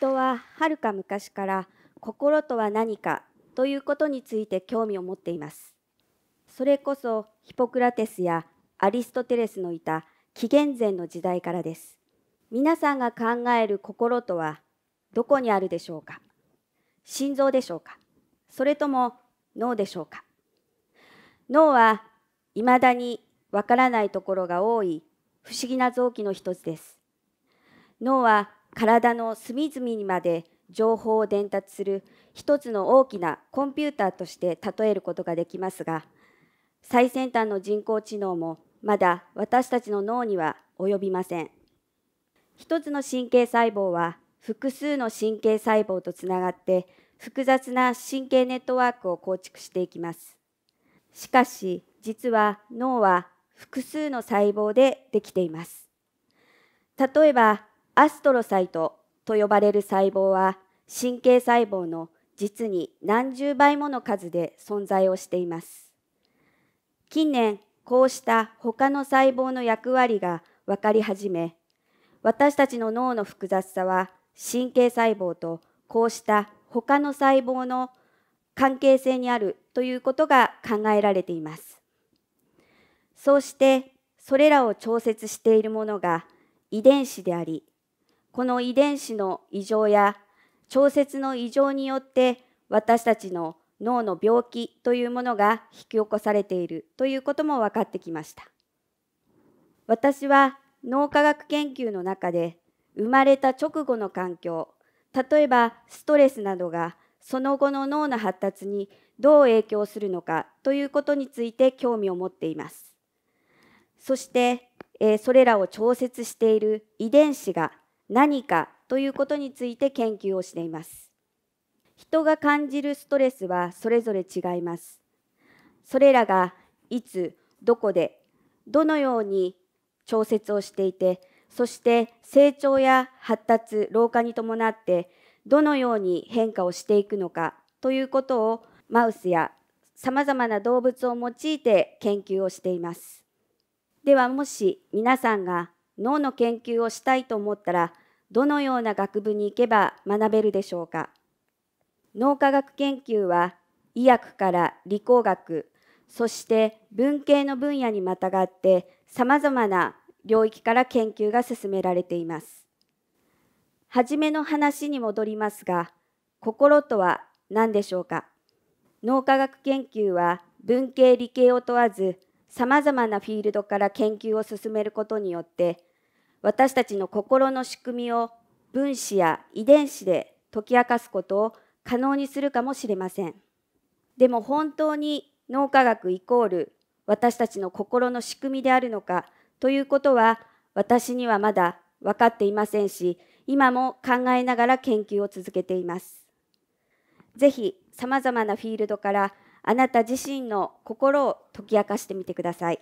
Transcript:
人ははるか昔から心とは何かということについて興味を持っています。それこそヒポクラテスやアリストテレスのいた紀元前の時代からです。皆さんが考える心とはどこにあるでしょうか心臓でしょうかそれとも脳でしょうか脳はいまだにわからないところが多い不思議な臓器の一つです。脳は体の隅々にまで情報を伝達する一つの大きなコンピューターとして例えることができますが最先端の人工知能もまだ私たちの脳には及びません一つの神経細胞は複数の神経細胞とつながって複雑な神経ネットワークを構築していきますしかし実は脳は複数の細胞でできています例えばアストロサイトと呼ばれる細胞は神経細胞の実に何十倍もの数で存在をしています。近年、こうした他の細胞の役割が分かり始め、私たちの脳の複雑さは神経細胞とこうした他の細胞の関係性にあるということが考えられています。そうして、それらを調節しているものが遺伝子であり、この遺伝子の異常や調節の異常によって私たちの脳の病気というものが引き起こされているということも分かってきました私は脳科学研究の中で生まれた直後の環境例えばストレスなどがその後の脳の発達にどう影響するのかということについて興味を持っていますそしてそれらを調節している遺伝子が何かということについて研究をしています。人が感じるストレスはそれぞれ違います。それらがいつ、どこで、どのように調節をしていて、そして成長や発達、老化に伴ってどのように変化をしていくのかということをマウスやさまざまな動物を用いて研究をしています。ではもし皆さんが脳の研究をしたいと思ったらどのような学部に行けば学べるでしょうか脳科学研究は医薬から理工学そして文系の分野にまたがってさまざまな領域から研究が進められています初めの話に戻りますが心とは何でしょうか脳科学研究は文系理系を問わずさまざまなフィールドから研究を進めることによって私たちの心の仕組みを分子や遺伝子で解き明かすことを可能にするかもしれません。でも本当に脳科学イコール私たちの心の仕組みであるのかということは私にはまだ分かっていませんし、今も考えながら研究を続けています。ぜひ、さまざまなフィールドからあなた自身の心を解き明かしてみてください。